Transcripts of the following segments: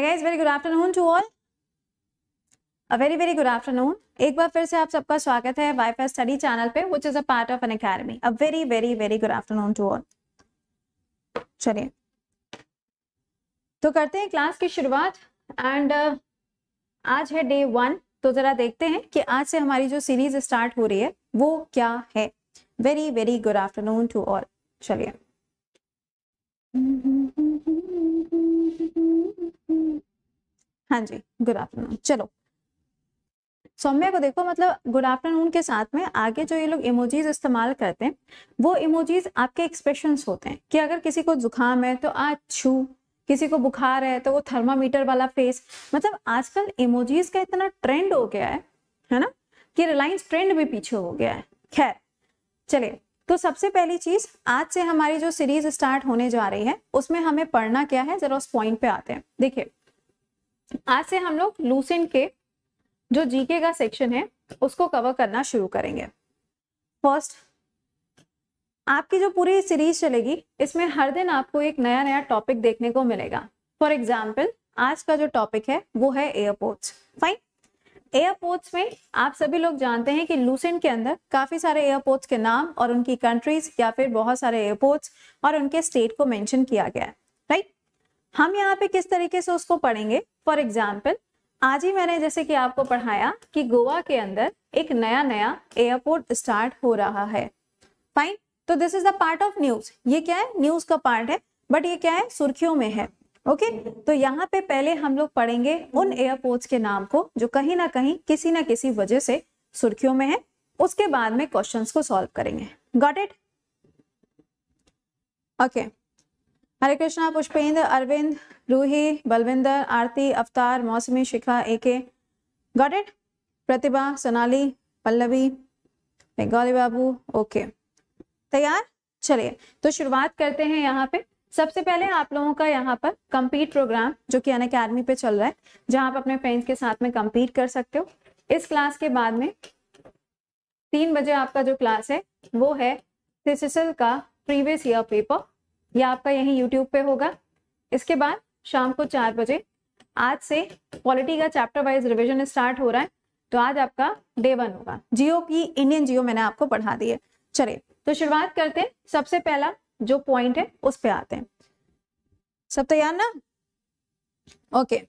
Guys very good afternoon to all a very very good afternoon एक बार फिर से आप सबका स्वागत है वाईफाई स्टडी चैनल पे which is a part of an academy a very very very good afternoon to all चलिए तो करते हैं क्लास की शुरुआत एंड uh, आज है डे वन तो जरा देखते हैं कि आज से हमारी जो सीरीज स्टार्ट हो रही है वो क्या है very very good afternoon to all चलिए हाँ जी गुड आफ्टरनून चलो सौम्या को देखो मतलब गुड आफ्टरनून के साथ में आगे जो ये लोग इमोजीज इस्तेमाल करते हैं वो इमोजीज आपके एक्सप्रेशन होते हैं कि अगर किसी को जुकाम है तो आज छू किसी को बुखार है तो वो थर्मामीटर वाला फेस मतलब आजकल इमोजीज का इतना ट्रेंड हो गया है है ना कि रिलायंस ट्रेंड भी पीछे हो गया है खैर चलिए तो सबसे पहली चीज आज से हमारी जो सीरीज स्टार्ट होने जा रही है उसमें हमें पढ़ना क्या है जरा उस पॉइंट पे आते हैं देखिए आज से हम लोग लूसेंट के जो जीके का सेक्शन है उसको कवर करना शुरू करेंगे फर्स्ट आपकी जो पूरी सीरीज चलेगी इसमें हर दिन आपको एक नया नया टॉपिक देखने को मिलेगा फॉर एग्जाम्पल आज का जो टॉपिक है वो है एयरपोर्ट फाइन एयरपोर्ट्स में आप सभी लोग जानते हैं कि लूसेंट के अंदर काफी सारे एयरपोर्ट्स के नाम और उनकी कंट्रीज या फिर बहुत सारे एयरपोर्ट्स और उनके स्टेट को मेंशन किया गया है राइट हम यहाँ पे किस तरीके से उसको पढ़ेंगे फॉर एग्जाम्पल आज ही मैंने जैसे कि आपको पढ़ाया कि गोवा के अंदर एक नया नया एयरपोर्ट स्टार्ट हो रहा है फाइन तो this is the part of news ये क्या है न्यूज का पार्ट है बट ये क्या है सुर्खियों में है ओके okay? तो यहाँ पे पहले हम लोग पढ़ेंगे उन एयरपोर्ट्स के नाम को जो कहीं ना कहीं किसी ना किसी वजह से सुर्खियों में है उसके बाद में क्वेश्चंस को सॉल्व करेंगे got it okay Hare Krishna Pushpendra Arvind Ruhi Balvinder Aarti Avtar Mausami Shikha AK got it Pratibha Sonali Pallavi Gauri Babu okay तैयार चलिए तो शुरुआत करते हैं यहाँ पे सबसे पहले आप लोगों का यहाँ पर कम्पीट प्रोग्राम जो कि अन अकेडमी पे चल रहा है जहाँ आप अपने फ्रेंड्स के साथ में कम्पीट कर सकते हो इस क्लास के बाद में तीन बजे आपका जो क्लास है वो है सिसिसल का प्रीवियस ईयर पेपर यह आपका यहीं यूट्यूब पे होगा इसके बाद शाम को चार बजे आज से पॉलिटी का चैप्टर वाइज रिविजन स्टार्ट हो रहा है तो आज आपका डे वन होगा जियो की इंडियन जियो मैंने आपको पढ़ा दी है चलिए तो शुरुआत करते हैं सबसे पहला जो पॉइंट है उस पे आते हैं सब तैयार ना ओके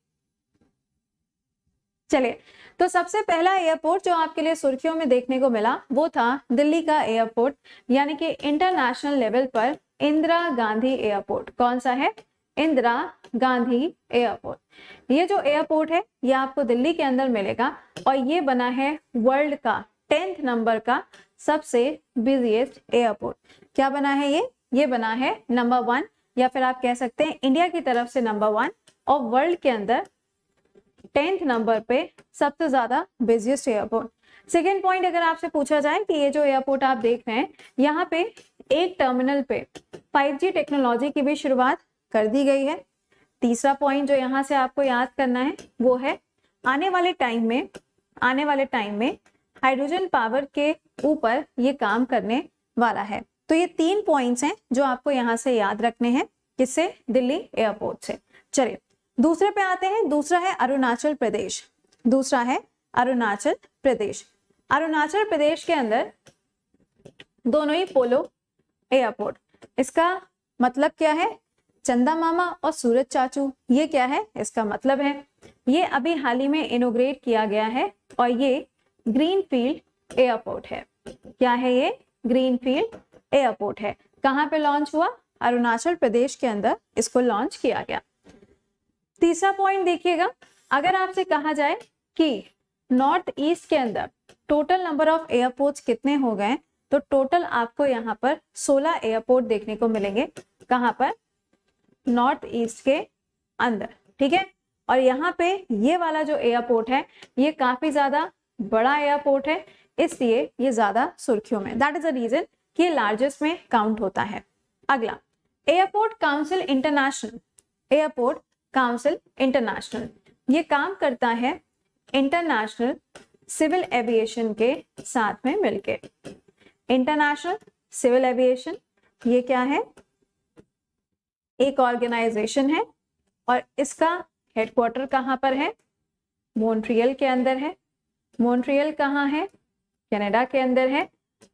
चलिए तो सबसे पहला एयरपोर्ट जो आपके लिए सुर्खियों में देखने को मिला वो था दिल्ली का एयरपोर्ट यानी कि इंटरनेशनल लेवल पर इंदिरा गांधी एयरपोर्ट कौन सा है इंदिरा गांधी एयरपोर्ट ये जो एयरपोर्ट है ये आपको दिल्ली के अंदर मिलेगा और ये बना है वर्ल्ड का टेंथ नंबर का सबसे बिजिएस्ट एयरपोर्ट क्या बना है ये ये बना है नंबर वन या फिर आप कह सकते हैं इंडिया की तरफ से नंबर वन और वर्ल्ड के अंदर टेंथ नंबर पे सबसे ज्यादा बिजिएस्ट एयरपोर्ट सेकेंड पॉइंट अगर आपसे पूछा जाए कि ये जो एयरपोर्ट आप देख रहे हैं यहाँ पे एक टर्मिनल पे 5G टेक्नोलॉजी की भी शुरुआत कर दी गई है तीसरा पॉइंट जो यहाँ से आपको याद करना है वो है आने वाले टाइम में आने वाले टाइम में हाइड्रोजन पावर के ऊपर ये काम करने वाला है तो ये तीन पॉइंट्स हैं जो आपको यहाँ से याद रखने हैं किससे दिल्ली एयरपोर्ट से चलिए दूसरे पे आते हैं दूसरा है अरुणाचल प्रदेश दूसरा है अरुणाचल प्रदेश अरुणाचल प्रदेश के अंदर दोनों ही पोलो एयरपोर्ट इसका मतलब क्या है चंदा मामा और सूरज चाचू ये क्या है इसका मतलब है ये अभी हाल ही में इनोग्रेट किया गया है और ये ग्रीन फील्ड एयरपोर्ट है क्या है ये ग्रीन फील्ड एयरपोर्ट है कहाँ पे लॉन्च हुआ अरुणाचल प्रदेश के अंदर इसको लॉन्च किया गया तीसरा पॉइंट देखिएगा अगर आपसे कहा जाए कि नॉर्थ ईस्ट के अंदर टोटल नंबर ऑफ एयरपोर्ट्स कितने हो गए तो टोटल आपको यहाँ पर 16 एयरपोर्ट देखने को मिलेंगे कहाँ पर नॉर्थ ईस्ट के अंदर ठीक है और यहाँ पे ये वाला जो एयरपोर्ट है ये काफी ज्यादा बड़ा एयरपोर्ट है इसलिए ये ज्यादा सुर्खियों में दैट इज अ रीजन के लार्जेस्ट में काउंट होता है अगला airport council international airport council international ये काम करता है इंटरनेशनल सिविल एविएशन के साथ में मिलके इंटरनेशनल सिविल एविएशन ये क्या है एक ऑर्गेनाइजेशन है और इसका हेडक्वार्टर कहाँ पर है मॉन्ट्रियल के अंदर है मॉन्ट्रियल कहाँ है कनाडा के अंदर है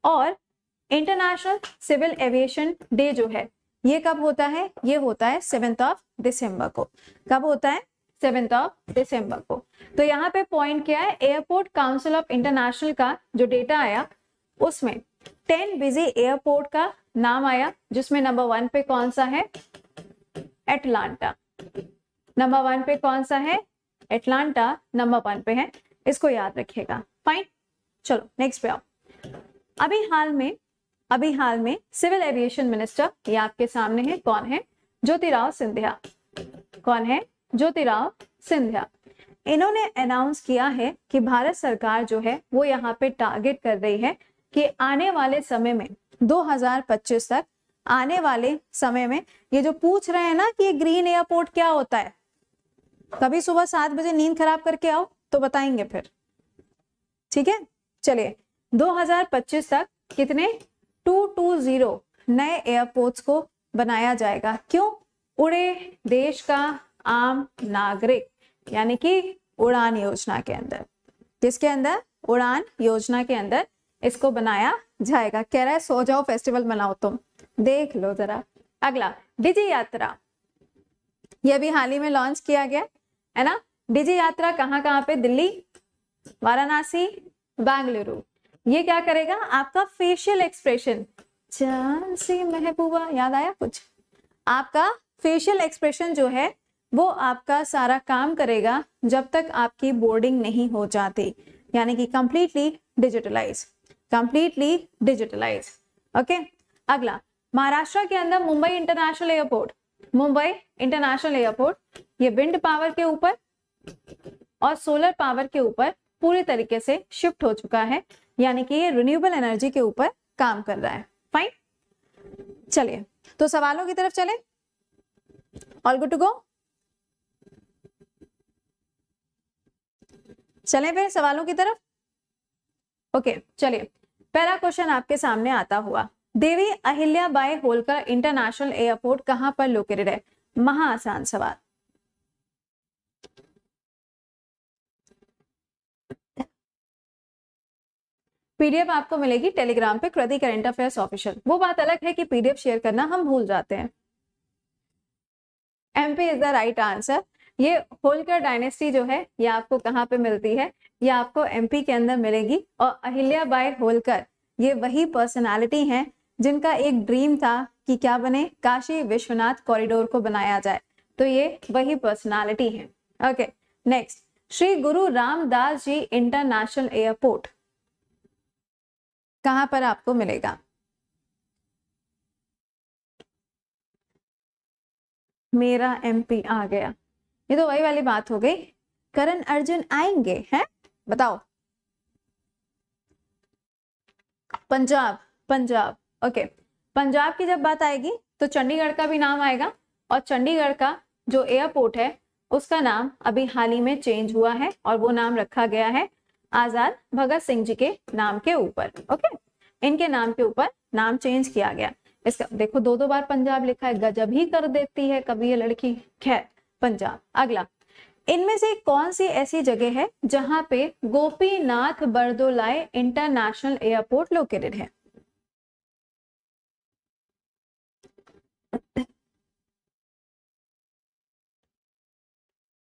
और इंटरनेशनल सिविल एविएशन डे जो है ये कब होता है ये होता है सेवेंथ ऑफ दिसंबर को कब होता है सेवेंथ ऑफ दिसंबर को तो यहाँ पे पॉइंट क्या है एयरपोर्ट काउंसिल ऑफ इंटरनेशनल का जो डेटा आया उसमें टेन बिजी एयरपोर्ट का नाम आया जिसमें नंबर वन पे कौन सा है एटलांटा नंबर वन पे कौन सा है एटलांटा नंबर वन पे है इसको याद रखिएगा फाइन चलो नेक्स्ट पे आओ अभी हाल में अभी हाल में सिविल एविएशन मिनिस्टर ये आपके सामने है कौन है ज्योतिराव सिंधिया कौन है ज्योतिराव सिंधिया इन्होंने अनाउंस किया है कि भारत सरकार जो है वो यहाँ पे टारगेट कर रही है कि आने वाले समय में 2025 तक आने वाले समय में ये जो पूछ रहे हैं ना कि ये ग्रीन एयरपोर्ट क्या होता है कभी सुबह सात बजे नींद खराब करके आओ तो बताएंगे फिर ठीक है चलिए 2025 तक कितने 220 नए एयरपोर्ट्स को बनाया जाएगा क्यों उड़े देश का आम नागरिक यानी कि उड़ान योजना के अंदर किसके अंदर उड़ान योजना के अंदर इसको बनाया जाएगा कह रहा है सो जाओ फेस्टिवल मनाओ तुम देख लो जरा अगला डिजी यात्रा यह भी हाल ही में लॉन्च किया गया है ना डिजी यात्रा कहाँ कहाँ पे दिल्ली वाराणसी बेंगलुरु ये क्या करेगा आपका फेशियल एक्सप्रेशन चांद सी महबूबा याद आया कुछ आपका फेशियल एक्सप्रेशन जो है वो आपका सारा काम करेगा जब तक आपकी बोर्डिंग नहीं हो जाती यानी कि completely digitalise completely digitalise okay अगला महाराष्ट्र के अंदर Mumbai international airport Mumbai international airport ये विंड पावर के ऊपर और सोलर पावर के ऊपर पूरी तरीके से शिफ्ट हो चुका है यानी कि ये रिन्यूएबल एनर्जी के ऊपर काम कर रहा है फाइन चलिए तो सवालों की तरफ चले ऑल गुड टू गो चलें फिर सवालों की तरफ ओके चलिए पहला क्वेश्चन आपके सामने आता हुआ देवी अहिल्या बाई होलकर इंटरनेशनल एयरपोर्ट कहां पर लोकेटेड है महा आसान सवाल पीडीएफ आपको मिलेगी टेलीग्राम पे कृति करेंट अफेयर्स ऑफिशियल वो बात अलग है कि पीडीएफ शेयर करना हम भूल जाते हैं MP is the right answer ये होलकर डायनेस्टी जो है ये आपको कहाँ पे मिलती है ये आपको एमपी के अंदर मिलेगी और अहिल्या बाई होलकर ये वही पर्सनैलिटी हैं जिनका एक ड्रीम था कि क्या बने काशी विश्वनाथ कॉरिडोर को बनाया जाए तो ये वही पर्सनैलिटी है ओके नेक्स्ट श्री गुरु रामदास जी इंटरनेशनल एयरपोर्ट कहाँ पर आपको मिलेगा मेरा एमपी आ गया ये तो वही वाली बात हो गई करण अर्जुन आएंगे हैं बताओ पंजाब पंजाब ओके पंजाब की जब बात आएगी तो चंडीगढ़ का भी नाम आएगा और चंडीगढ़ का जो एयरपोर्ट है उसका नाम अभी हाल ही में चेंज हुआ है और वो नाम रखा गया है आजाद भगत सिंह जी के नाम के ऊपर ओके इनके नाम के ऊपर नाम चेंज किया गया इसका देखो दो दो बार पंजाब लिखा है गजब ही कर देती है कभी ये लड़की खैर पंजाब अगला इनमें से कौन सी ऐसी जगह है जहां पे Gopinath Bordoloi international airport located है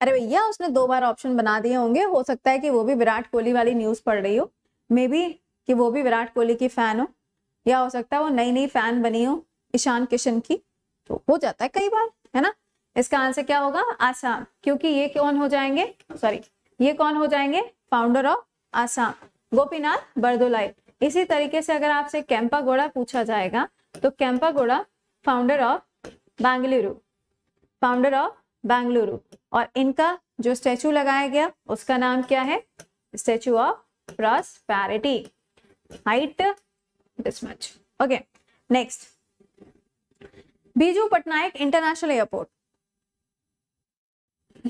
अरे भैया उसने दो बार ऑप्शन बना दिए होंगे हो सकता है कि वो भी विराट कोहली वाली न्यूज पढ़ रही हो मे बी कि वो भी विराट कोहली की फैन हो या हो सकता है वो नई नई फैन बनी हो ईशान किशन की तो हो जाता है कई बार है ना इसका आंसर क्या होगा आसाम क्योंकि ये कौन हो जाएंगे सॉरी ये कौन हो जाएंगे फाउंडर ऑफ आसाम गोपीनाथ बर्दोलाई इसी तरीके से अगर आपसे कैंपा गोड़ा पूछा जाएगा तो Kempe Gowda founder of Bengaluru founder of Bengaluru और इनका जो स्टैचू लगाया गया उसका नाम क्या है statue of prosperity height this much okay next Biju Patnaik international airport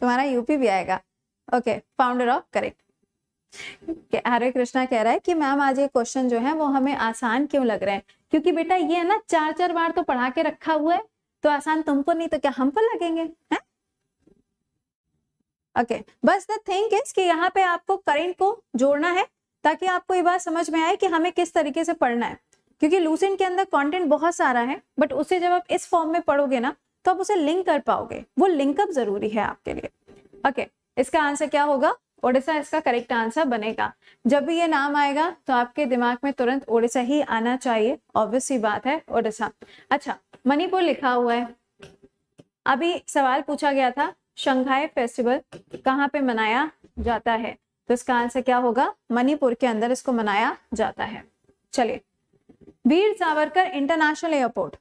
तुम्हारा यूपी भी आएगा okay founder of correct Hare Krishna कह रहा है कि मैम आज ये क्वेश्चन जो है वो हमें आसान क्यों लग रहे हैं क्योंकि बेटा ये है ना चार चार बार तो पढ़ा के रखा हुआ है तो आसान तुमको नहीं तो क्या हम पर लगेंगे है? ओके बस द थिंग इज कि यहाँ पे आपको करंट को जोड़ना है ताकि आपको ये बात समझ में आए कि हमें किस तरीके से पढ़ना है क्योंकि लूसिन के अंदर कंटेंट बहुत सारा है बट उसे जब आप इस फॉर्म में पढ़ोगे ना तो आप उसे लिंक कर पाओगे वो लिंकअप जरूरी है आपके लिए ओके इसका आंसर क्या होगा ओडिशा इसका करेक्ट आंसर बनेगा जब भी ये नाम आएगा तो आपके दिमाग में तुरंत ओडिशा ही आना चाहिए ऑब्वियस ही बात है ओडिशा अच्छा मणिपुर लिखा हुआ है अभी सवाल पूछा गया था शंघाई फेस्टिवल कहाँ पे मनाया जाता है तो इसका आंसर क्या होगा मणिपुर के अंदर इसको मनाया जाता है चलिए Veer Savarkar international airport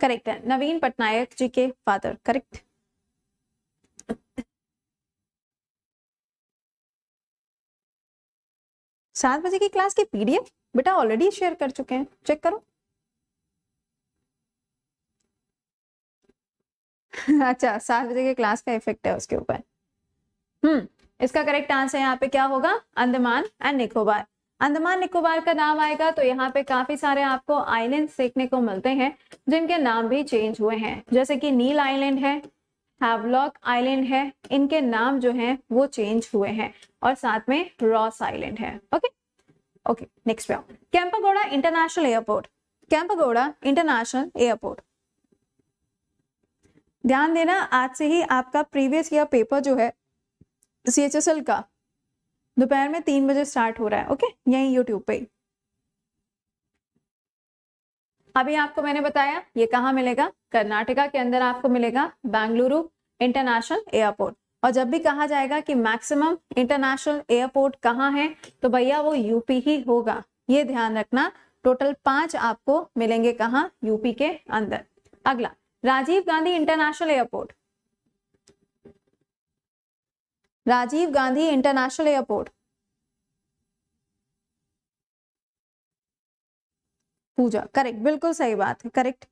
correct है नवीन पटनायक जी के फादर करेक्ट सात बजे की क्लास की पीडीएफ बेटा ऑलरेडी शेयर कर चुके हैं चेक करो अच्छा सात बजे की क्लास का इफेक्ट है उसके ऊपर हम्म इसका करेक्ट आंसर यहाँ पे क्या होगा अंडमान एंड निकोबार अंडमान निकोबार का नाम आएगा तो यहाँ पे काफी सारे आपको आइलैंड देखने को मिलते हैं जिनके नाम भी चेंज हुए हैं जैसे कि नील आइलैंड है हैवलॉक आइलैंड है इनके नाम जो हैं वो चेंज हुए हैं और साथ में रॉस आइलैंड है ओके ओके नेक्स्ट पे आओ Kempegowda international airport Kempegowda international airport ध्यान देना आज से ही आपका प्रीवियस ईयर पेपर जो है सी एच एस एल का दोपहर में तीन बजे स्टार्ट हो रहा है ओके यही यूट्यूब पे अभी आपको मैंने बताया ये कहाँ मिलेगा कर्नाटका के अंदर आपको मिलेगा बेंगलुरु इंटरनेशनल एयरपोर्ट और जब भी कहा जाएगा कि मैक्सिमम इंटरनेशनल एयरपोर्ट कहाँ है तो भैया वो यूपी ही होगा ये ध्यान रखना टोटल पांच आपको मिलेंगे कहा यूपी के अंदर अगला Rajiv Gandhi international airport Rajiv Gandhi international airport Pooja correct बिल्कुल सही बात है करेक्ट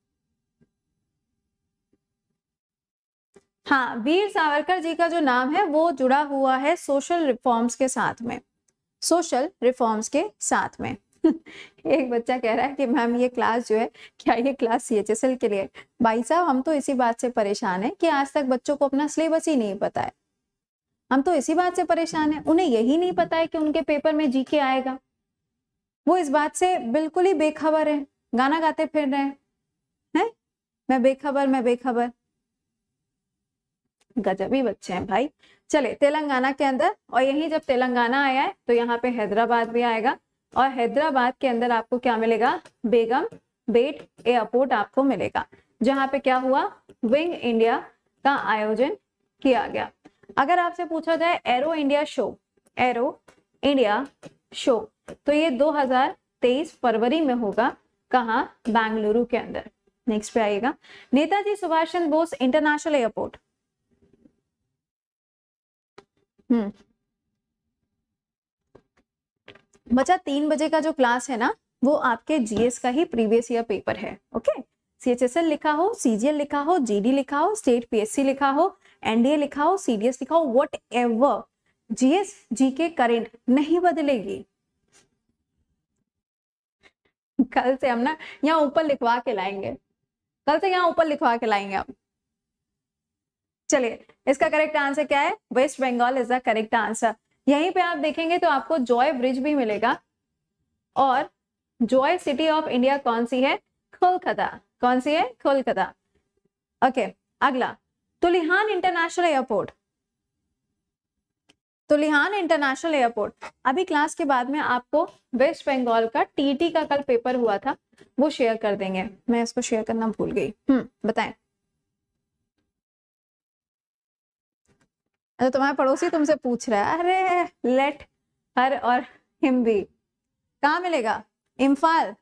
हाँ वीर सावरकर जी का जो नाम है वो जुड़ा हुआ है सोशल रिफॉर्म्स के साथ में सोशल रिफॉर्म्स के साथ में एक बच्चा कह रहा है कि मैम ये क्लास जो है क्या ये class C H S L के लिए भाई साहब हम तो इसी बात से परेशान है कि आज तक बच्चों को अपना सिलेबस ही नहीं पता है हम तो इसी बात से परेशान है उन्हें यही नहीं पता है कि उनके पेपर में जीके आएगा वो इस बात से बिल्कुल ही बेखबर है गाना गाते फिर रहे हैं है? मैं बेखबर मैं बेखबर गजबी बच्चे हैं भाई चले तेलंगाना के अंदर और यही जब तेलंगाना आया है तो यहाँ पे हैदराबाद भी आएगा और हैदराबाद के अंदर आपको क्या मिलेगा बेगम बेट एयरपोर्ट आपको मिलेगा जहाँ पे क्या हुआ विंग इंडिया का आयोजन किया गया अगर आपसे पूछा जाए aero India show aero India show तो ये 2023 फरवरी में होगा कहा बेंगलुरु के अंदर नेक्स्ट पे आएगा Netaji Subhash Chandra Bose international airport hmm बच्चा तीन बजे का जो क्लास है ना वो आपके जीएस का ही प्रीवियस ईयर पेपर है ओके सीएचएसएल लिखा हो सीजीएल लिखा हो जीडी लिखा हो स्टेट पीएससी लिखा हो एनडीए लिखा हो सीडीएस लिखा हो वट एवर जीएस जी के करेंट नहीं बदलेगी कल से हम ना यहाँ ऊपर लिखवा के लाएंगे कल से यहाँ ऊपर लिखवा के लाएंगे आप चलिए इसका करेक्ट आंसर क्या है West Bengal is the correct answer यहीं पे आप देखेंगे तो आपको जॉय ब्रिज भी मिलेगा और जॉय सिटी ऑफ इंडिया कौन सी है कोलकाता कौन सी है कोलकाता ओके अगला Tulihal international airport Tulihal international airport अभी क्लास के बाद में आपको वेस्ट बंगाल का टीटी का कल पेपर हुआ था वो शेयर कर देंगे मैं इसको शेयर करना भूल गई हम्म बताएं अच्छा तुम्हारा पड़ोसी तुमसे पूछ रहा है अरे लेट हर और हिंदी कहाँ मिलेगा इम्फाल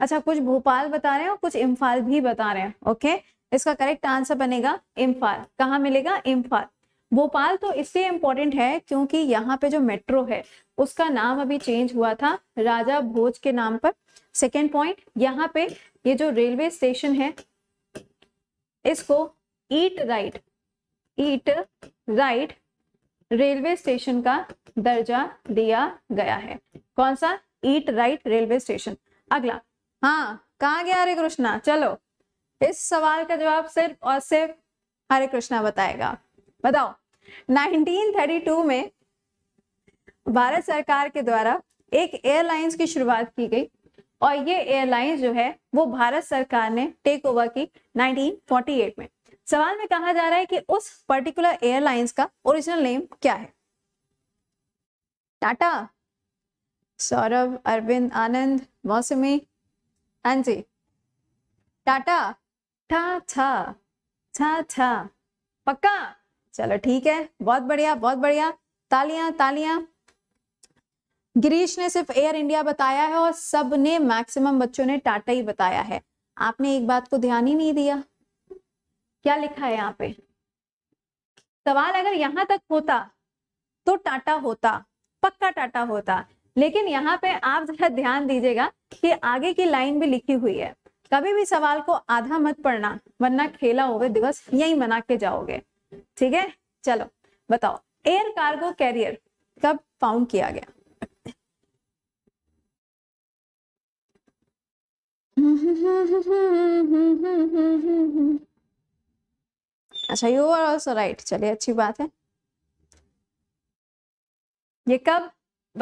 अच्छा कुछ भोपाल बता रहे हैं और कुछ इम्फाल भी बता रहे हैं ओके इसका करेक्ट आंसर बनेगा इम्फाल कहाँ मिलेगा इम्फाल भोपाल तो इसलिए इम्पोर्टेंट है क्योंकि यहाँ पे जो मेट्रो है उसका नाम अभी चेंज हुआ था राजा भोज के नाम पर सेकेंड पॉइंट यहाँ पे ये जो रेलवे स्टेशन है इसको eat right eat right railway station का दर्जा दिया गया है कौन सा ईट राइट रेलवे स्टेशन अगला हाँ कहा गया हरे कृष्णा चलो इस सवाल का जवाब सिर्फ और सिर्फ हरे कृष्णा बताएगा बताओ 1932 में भारत सरकार के द्वारा एक एयरलाइंस की शुरुआत की गई और ये एयरलाइंस जो है वो भारत सरकार ने टेक ओवर की 1948 में सवाल में कहा जा रहा है कि उस पर्टिकुलर एयरलाइंस का ओरिजिनल नेम क्या है टाटा सौरभ अरविंद आनंद मौसमी हाँ जी टाटा था था, था था पक्का चलो ठीक है बहुत बढ़िया बहुत बढ़िया तालियां तालियां गिरीश ने सिर्फ एयर इंडिया बताया है और सबने मैक्सिमम बच्चों ने टाटा ही बताया है आपने एक बात को ध्यान ही नहीं दिया क्या लिखा है यहाँ पे सवाल अगर यहां तक होता तो टाटा होता पक्का टाटा होता लेकिन यहाँ पे आप जरा ध्यान दीजिएगा कि आगे की लाइन भी लिखी हुई है कभी भी सवाल को आधा मत पढ़ना वरना खेला हुए दिवस यही मना के जाओगे ठीक है चलो बताओ एयर कार्गो कैरियर कब फाउंड किया गया हम्म अच्छा यू आर ऑल्सो राइट चलिए अच्छी बात है ये कब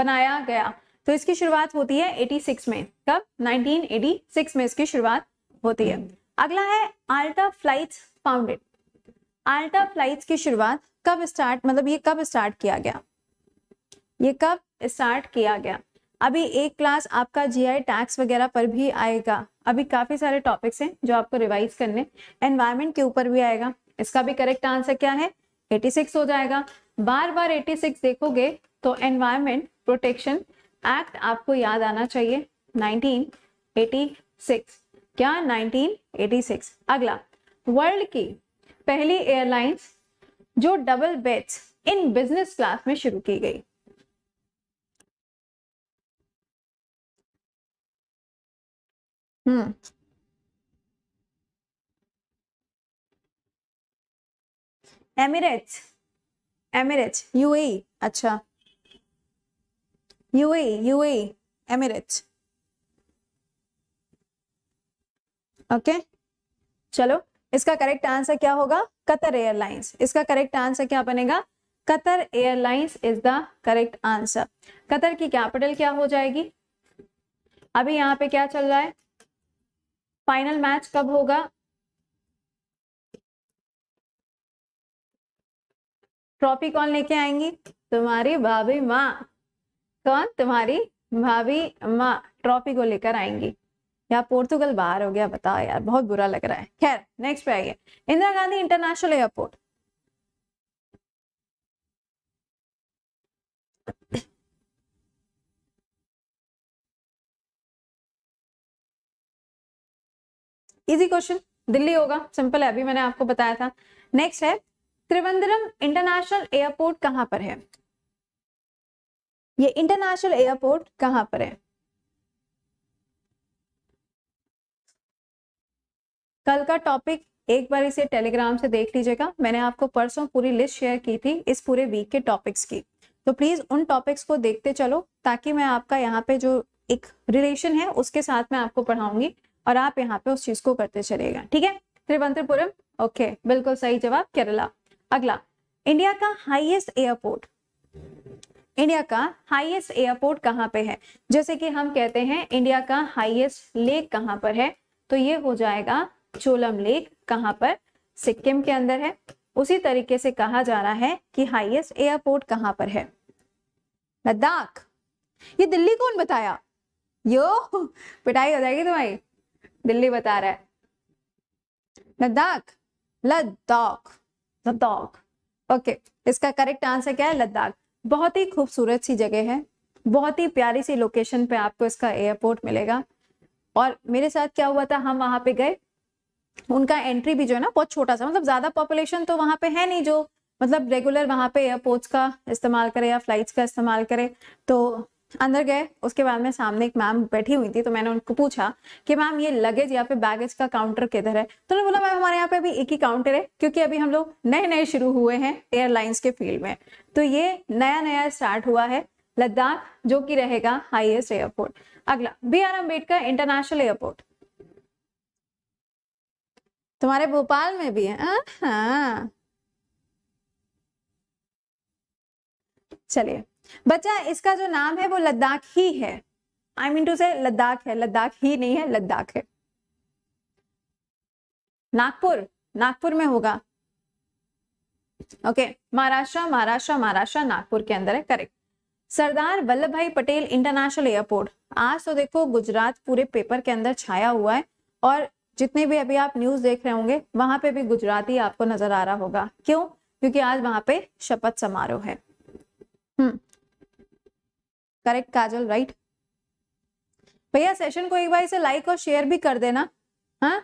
बनाया गया तो इसकी शुरुआत होती है 86 में कब 1986 में इसकी शुरुआत होती है अगला है Alta flight founded Alta flight की शुरुआत कब स्टार्ट मतलब ये कब स्टार्ट किया गया ये कब स्टार्ट किया गया अभी एक क्लास आपका जीआई टैक्स वगैरह पर भी आएगा अभी काफी सारे टॉपिक्स हैं जो आपको रिवाइज करने एनवायरमेंट के ऊपर भी आएगा इसका भी करेक्ट आंसर क्या है 86 हो जाएगा बार बार 86 देखोगे तो एनवायरमेंट प्रोटेक्शन एक्ट आपको याद आना चाहिए 1986 क्या 1986 अगला वर्ल्ड की पहली एयरलाइंस जो double beds in business class में शुरू की गई हम्म एमिरेट्स एमिरेट्स यूएई अच्छा यूएई यूएई एमिरेट्स ओके चलो इसका करेक्ट आंसर क्या होगा कतर एयरलाइंस इसका करेक्ट आंसर क्या बनेगा Qatar airlines is the correct answer Qatar की कैपिटल क्या हो जाएगी अभी यहाँ पे क्या चल रहा है फाइनल मैच कब होगा ट्रॉफी कौन लेके आएंगी तुम्हारी भाभी माँ कौन तुम्हारी भाभी माँ ट्रॉफी को लेकर आएंगी यार पोर्तुगल बाहर हो गया बताओ यार बहुत बुरा लग रहा है खैर नेक्स्ट पे आइए Indira Gandhi international airport easy question Delhi होगा सिंपल है अभी मैंने आपको बताया था नेक्स्ट है त्रिवेंद्रम इंटरनेशनल एयरपोर्ट कहां पर है ये इंटरनेशनल एयरपोर्ट कहां पर है कल का टॉपिक एक बार इसे टेलीग्राम से देख लीजिएगा मैंने आपको परसों पूरी लिस्ट शेयर की थी इस पूरे वीक के टॉपिक्स की तो प्लीज उन टॉपिक्स को देखते चलो ताकि मैं आपका यहाँ पे जो एक रिलेशन है उसके साथ मैं आपको पढ़ाऊंगी और आप यहाँ पे उस चीज को करते चलेगा ठीक है त्रिवंतपुरम ओके बिल्कुल सही जवाब केरला अगला इंडिया का हाईएस्ट एयरपोर्ट इंडिया का हाईएस्ट एयरपोर्ट कहाँ पे है जैसे कि हम कहते हैं इंडिया का हाईएस्ट लेक कहाँ पर है तो ये हो जाएगा चोलम लेक कहाँ पर सिक्किम के अंदर है उसी तरीके से कहा जा रहा है कि हाईएस्ट एयरपोर्ट कहाँ पर है लद्दाख ये दिल्ली कौन बताया यो पिटाई हो जाएगी तुम्हारी दिल्ली बता रहा है लद्दाख लद्दाख लद्दाख ओके इसका करेक्ट आंसर क्या है लद्दाख बहुत ही खूबसूरत सी जगह है बहुत ही प्यारी सी लोकेशन पे आपको इसका एयरपोर्ट मिलेगा और मेरे साथ क्या हुआ था हम वहां पे गए उनका एंट्री भी जो है ना बहुत छोटा सा मतलब ज्यादा पॉपुलेशन तो वहां पे है नहीं जो मतलब रेगुलर वहां पे एयरपोर्ट्स का इस्तेमाल करे या फ्लाइट्स का इस्तेमाल करे तो अंदर गए उसके बाद में सामने एक मैम बैठी हुई थी तो मैंने उनको पूछा कि मैम ये लगेज यहाँ पे बैगेज का काउंटर किधर है तो उन्होंने बोला मैम हमारे यहाँ पे अभी एक ही काउंटर है क्योंकि अभी हम लोग नए नए शुरू हुए हैं एयरलाइंस के फील्ड में तो ये नया नया स्टार्ट हुआ है लद्दाख जो कि रहेगा हाइएस्ट एयरपोर्ट अगला B R Ambedkar international airport तुम्हारे भोपाल में भी है हाँ चलिए बच्चा इसका जो नाम है वो लद्दाख ही है आई मीन टू से लद्दाख है लद्दाख ही नहीं है लद्दाख है नागपुर नागपुर में होगा ओके महाराष्ट्र महाराष्ट्र महाराष्ट्र नागपुर के अंदर है करेक्ट सरदार वल्लभ भाई पटेल इंटरनेशनल एयरपोर्ट आज तो देखो गुजरात पूरे पेपर के अंदर छाया हुआ है और जितने भी अभी आप न्यूज देख रहे होंगे वहां पे भी गुजराती आपको नजर आ रहा होगा क्यों क्योंकि आज वहां पे शपथ समारोह है हम्म करेक्ट काजल राइट भैया सेशन को एक बार इसे लाइक और शेयर भी कर देना हाँ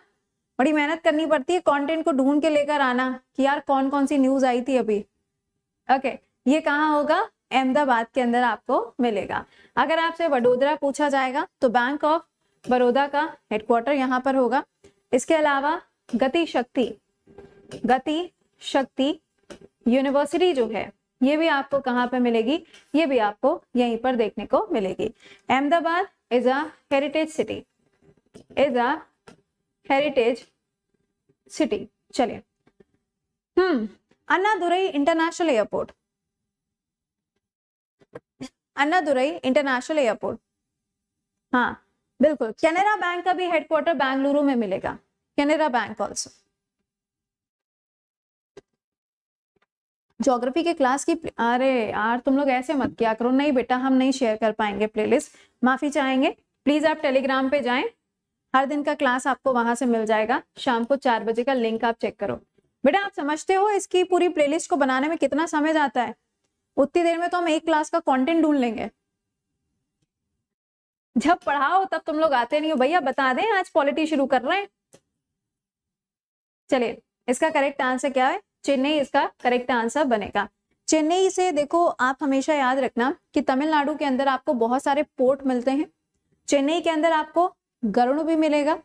बड़ी मेहनत करनी पड़ती है कंटेंट को ढूंढ के लेकर आना कि यार कौन कौन सी न्यूज आई थी अभी ओके okay, ये कहाँ होगा अहमदाबाद के अंदर आपको मिलेगा अगर आपसे वडोदरा पूछा जाएगा तो बैंक ऑफ बड़ौदा का हेडक्वार्टर यहाँ पर होगा इसके अलावा गति शक्ति गति शक्ति यूनिवर्सिटी जो है ये भी आपको कहाँ पे मिलेगी ये भी आपको यहीं पर देखने को मिलेगी Ahmedabad is a heritage city is a heritage city चलिए hmm Durai international airport Anna Durai international airport हाँ बिल्कुल केनरा बैंक का भी हेडक्वार्टर बेंगलुरु में मिलेगा केनरा बैंक ऑल्सो जोग्राफी के क्लास की अरे यार तुम लोग ऐसे मत किया करो नहीं बेटा हम नहीं शेयर कर पाएंगे प्लेलिस्ट माफी चाहेंगे प्लीज आप टेलीग्राम पे जाएं हर दिन का क्लास आपको वहां से मिल जाएगा शाम को चार बजे का लिंक आप चेक करो बेटा आप समझते हो इसकी पूरी प्लेलिस्ट को बनाने में कितना समय जाता है उतनी देर में तो हम एक क्लास का कंटेंट ढूंढ लेंगे जब पढ़ाओ तब तुम लोग आते नहीं हो भैया बता दें आज पॉलिटी शुरू कर रहे हैं चलिए इसका करेक्ट आंसर क्या है चेन्नई इसका करेक्ट आंसर बनेगा चेन्नई से देखो आप हमेशा याद रखना कि तमिलनाडु के अंदर आपको बहुत सारे पोर्ट मिलते हैं चेन्नई के अंदर आपको गरुण भी मिलेगा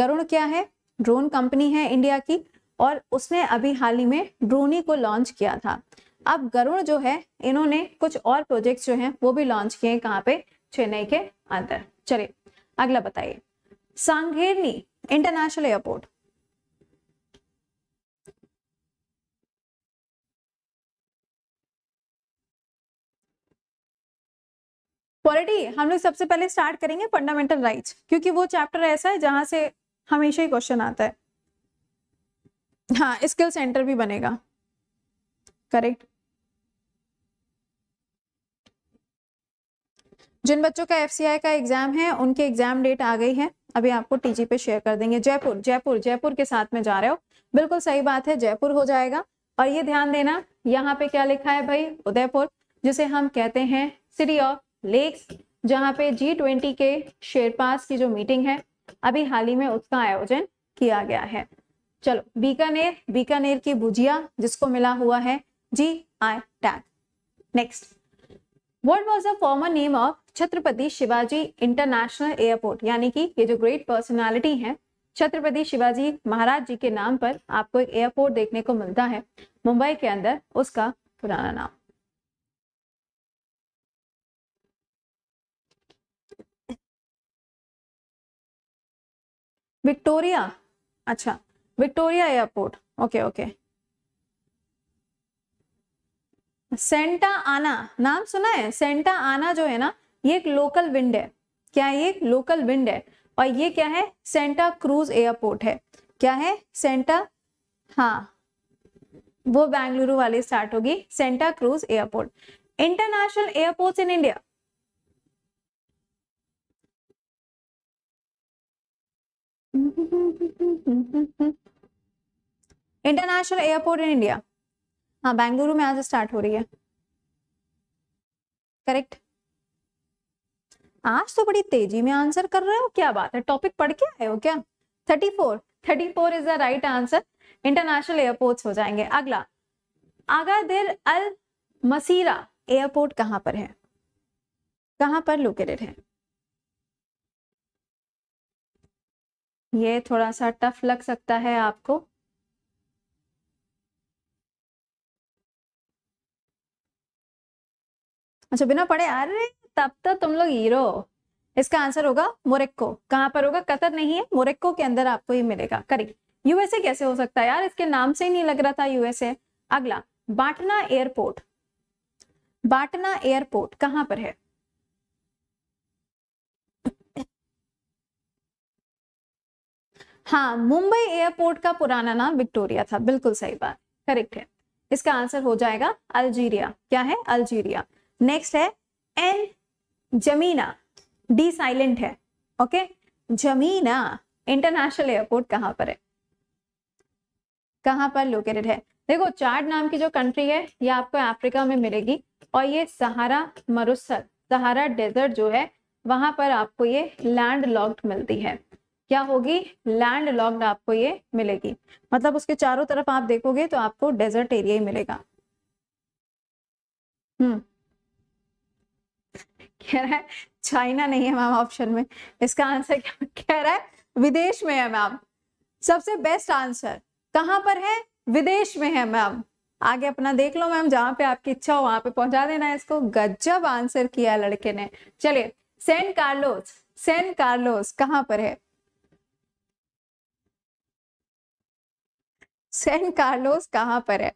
गरुण क्या है ड्रोन कंपनी है इंडिया की और उसने अभी हाल ही में ड्रोनी को लॉन्च किया था अब गरुण जो है इन्होंने कुछ और प्रोजेक्ट जो है वो भी लॉन्च किए हैं कहाँ पे चेन्नई के अंदर चलिए अगला बताइए सांगेरनी इंटरनेशनल एयरपोर्ट क्वालिटी हम लोग सबसे पहले स्टार्ट करेंगे फंडामेंटल राइट्स क्योंकि वो चैप्टर ऐसा है जहां से हमेशा ही क्वेश्चन आता है हाँ स्किल सेंटर भी बनेगा करेक्ट जिन बच्चों का एफसीआई का एग्जाम है उनके एग्जाम डेट आ गई है अभी आपको टीजी पे शेयर कर देंगे जयपुर जयपुर जयपुर के साथ में जा रहे हो बिल्कुल सही बात है जयपुर हो जाएगा और ये ध्यान देना यहाँ पे क्या लिखा है भाई उदयपुर जिसे हम कहते हैं सिटी ऑफ लेक्स जहां पे जी ट्वेंटी के शेरपास की जो मीटिंग है अभी हाल ही में उसका आयोजन किया गया है चलो बीकानेर बीकानेर की भुजिया जिसको मिला हुआ है G I tag next what was the former name of Chhatrapati Shivaji international airport यानी कि ये जो ग्रेट पर्सनालिटी है छत्रपति शिवाजी महाराज जी के नाम पर आपको एक एयरपोर्ट देखने को मिलता है मुंबई के अंदर उसका पुराना नाम विक्टोरिया अच्छा Victoria airport okay okay Santa Ana नाम सुना है सेंटा आना जो है ना ये एक लोकल विंड है क्या ये एक लोकल विंड है और ये क्या है सेंटा क्रूज एयरपोर्ट है क्या है सेंटा हाँ वो बेंगलुरु वाली स्टार्ट होगी Santa Cruz airport international airports in India international airport in India हाँ बेंगलुरु में आज स्टार्ट हो रही है करेक्ट आज तो बड़ी तेजी में आंसर कर रहे हो क्या बात है टॉपिक पढ़ के आए हो क्या thirty four thirty four is the right answer international airports हो जाएंगे अगला आगा देर अल मसीरा एयरपोर्ट कहाँ पर है कहाँ पर लोकेटेड है ये थोड़ा सा टफ लग सकता है आपको अच्छा बिना पढ़े अरे तब तो तुम लोग हीरो इसका आंसर होगा मोरेक्को कहाँ पर होगा कतर नहीं है मोरेक्को के अंदर आपको ही मिलेगा करेक्ट यूएसए कैसे हो सकता है यार इसके नाम से ही नहीं लग रहा था यूएसए अगला बाटना एयरपोर्ट बाटना एयरपोर्ट कहाँ पर है हाँ मुंबई एयरपोर्ट का पुराना नाम विक्टोरिया था बिल्कुल सही बात करेक्ट है इसका आंसर हो जाएगा अल्जीरिया क्या है अल्जीरिया नेक्स्ट है एन जमीना डी साइलेंट है ओके जमीना इंटरनेशनल एयरपोर्ट कहाँ पर है कहाँ पर लोकेटेड है देखो चार्ड नाम की जो कंट्री है ये आपको अफ्रीका में मिलेगी और ये सहारा मरुस्थल सहारा डेजर्ट जो है वहां पर आपको ये लैंड लॉक्ड मिलती है क्या होगी लैंड लॉक्ड आपको ये मिलेगी मतलब उसके चारों तरफ आप देखोगे तो आपको डेजर्ट एरिया ही मिलेगा हम्म कह रहा है चाइना नहीं है मैम ऑप्शन में इसका आंसर क्या कह रहा है विदेश में है मैम सबसे बेस्ट आंसर कहां पर है विदेश में है मैम आगे अपना देख लो मैम जहां पे आपकी इच्छा हो वहां पे पहुंचा देना इसको गजब आंसर किया लड़के ने चलिए सेंट कार्लोस सेंट कार्लोस कहां पर है सैन कार्लोस कहां पर है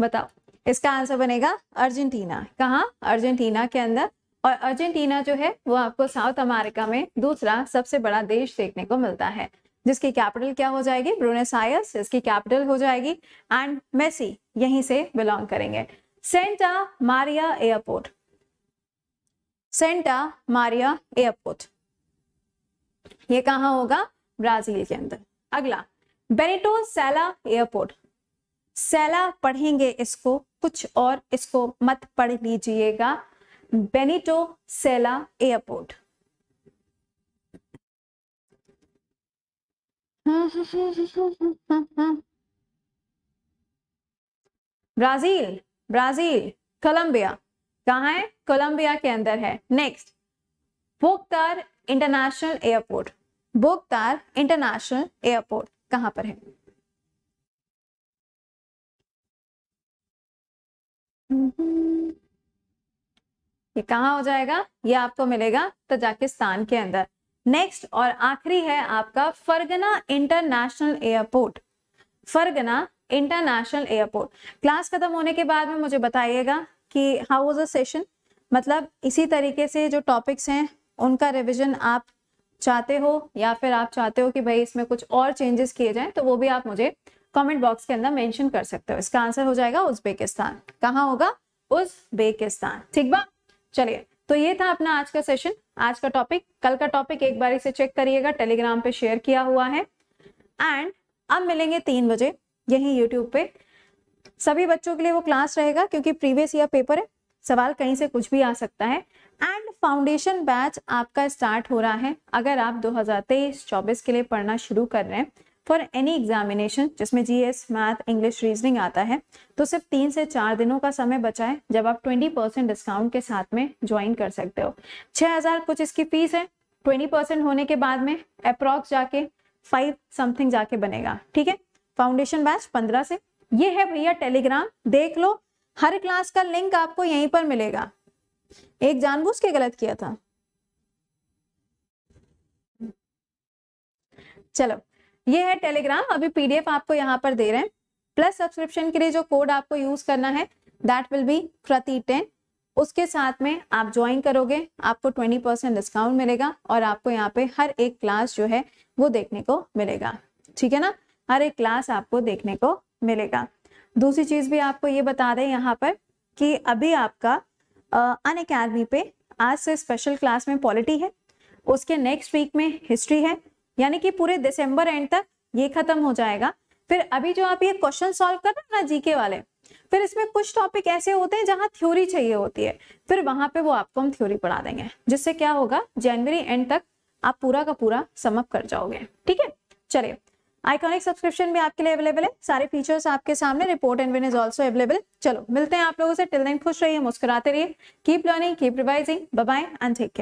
बताओ इसका आंसर बनेगा अर्जेंटीना कहा अर्जेंटीना के अंदर और अर्जेंटीना जो है वो आपको साउथ अमेरिका में दूसरा सबसे बड़ा देश देखने को मिलता है जिसकी कैपिटल क्या हो जाएगी ब्रोनेसायस इसकी कैपिटल हो जाएगी एंड मेसी यहीं से बिलोंग करेंगे Santa Maria airport Santa Maria airport ये कहा होगा ब्राजील के अंदर अगला बेनेटो सैला एयरपोर्ट सैला पढ़ेंगे इसको कुछ और इसको मत पढ़ लीजिएगा Benito Salas airport Brazil Brazil Colombia कहा है कोलंबिया के अंदर है नेक्स्ट पोक्तार इंटरनेशनल एयरपोर्ट बोगतार इंटरनेशनल एयरपोर्ट कहां पर है हम्म। ये कहाँ हो जाएगा ये आपको मिलेगा तजाकिस्तान के अंदर नेक्स्ट और आखिरी है आपका Fergana international airport Fergana international airport class खत्म होने के बाद में मुझे बताइएगा कि हाउ वॉज अ सेशन मतलब इसी तरीके से जो टॉपिक्स हैं उनका रिवीजन आप चाहते हो या फिर आप चाहते हो कि भाई इसमें कुछ और चेंजेस किए जाएं तो वो भी आप मुझे कमेंट बॉक्स के अंदर मेंशन कर सकते हो इसका आंसर हो जाएगा उज्बेकिस्तान कहाँ होगा उज्बेकिस्तान ठीक बा चलिए तो ये था अपना आज का सेशन आज का टॉपिक कल का टॉपिक एक बार इसे चेक करिएगा टेलीग्राम पे शेयर किया हुआ है एंड अब मिलेंगे तीन बजे यही यूट्यूब पे सभी बच्चों के लिए वो क्लास रहेगा क्योंकि प्रीवियस ईयर पेपर है सवाल कहीं से कुछ भी आ सकता है एंड फाउंडेशन बैच आपका स्टार्ट हो रहा है अगर आप 2023-24 के लिए पढ़ना शुरू कर रहे हैं फॉर एनी एग्जामिनेशन जिसमें जीएस मैथ इंग्लिश रीजनिंग आता है तो सिर्फ तीन से चार दिनों का समय बचा है जब आप 20 परसेंट डिस्काउंट के साथ में ज्वाइन कर सकते हो 6000 कुछ इसकी फीस है 20 परसेंट होने के बाद में अप्रॉक्स जाके फाइव समथिंग जाके बनेगा ठीक है फाउंडेशन बैच पंद्रह से ये है भैया टेलीग्राम देख लो हर क्लास का लिंक आपको यहीं पर मिलेगा एक जानबूझ के गलत किया था चलो ये है टेलीग्राम अभी पीडीएफ आपको यहाँ पर दे रहे हैं प्लस सब्सक्रिप्शन के लिए जो कोड आपको यूज करना है दैट विल बी प्रति टेन उसके साथ में आप ज्वाइन करोगे आपको ट्वेंटी परसेंट डिस्काउंट मिलेगा और आपको यहाँ पे हर एक क्लास जो है वो देखने को मिलेगा ठीक है ना हर एक क्लास आपको देखने को मिलेगा दूसरी चीज भी आपको ये बता दें यहाँ पर कि अभी आपका अन अकेडमी पे आज से स्पेशल क्लास में पॉलिटी है उसके नेक्स्ट वीक में हिस्ट्री है यानी कि पूरे दिसंबर एंड तक ये खत्म हो जाएगा फिर अभी जो आप ये क्वेश्चन सॉल्व कर रहे हो ना जीके वाले फिर इसमें कुछ टॉपिक ऐसे होते हैं जहां थ्योरी चाहिए होती है फिर वहां पे वो आपको हम थ्योरी पढ़ा देंगे जिससे क्या होगा जनवरी एंड तक आप पूरा का पूरा समअप कर जाओगे ठीक है चलिए आइकॉनिक सब्सक्रिप्शन भी आपके लिए अवेलेबल है सारे फीचर्स आपके सामने report and win is also available चलो मिलते हैं आप लोगों से टिल देन खुश रहिए मुस्कुराते रहिए keep learning keep revising bye and take care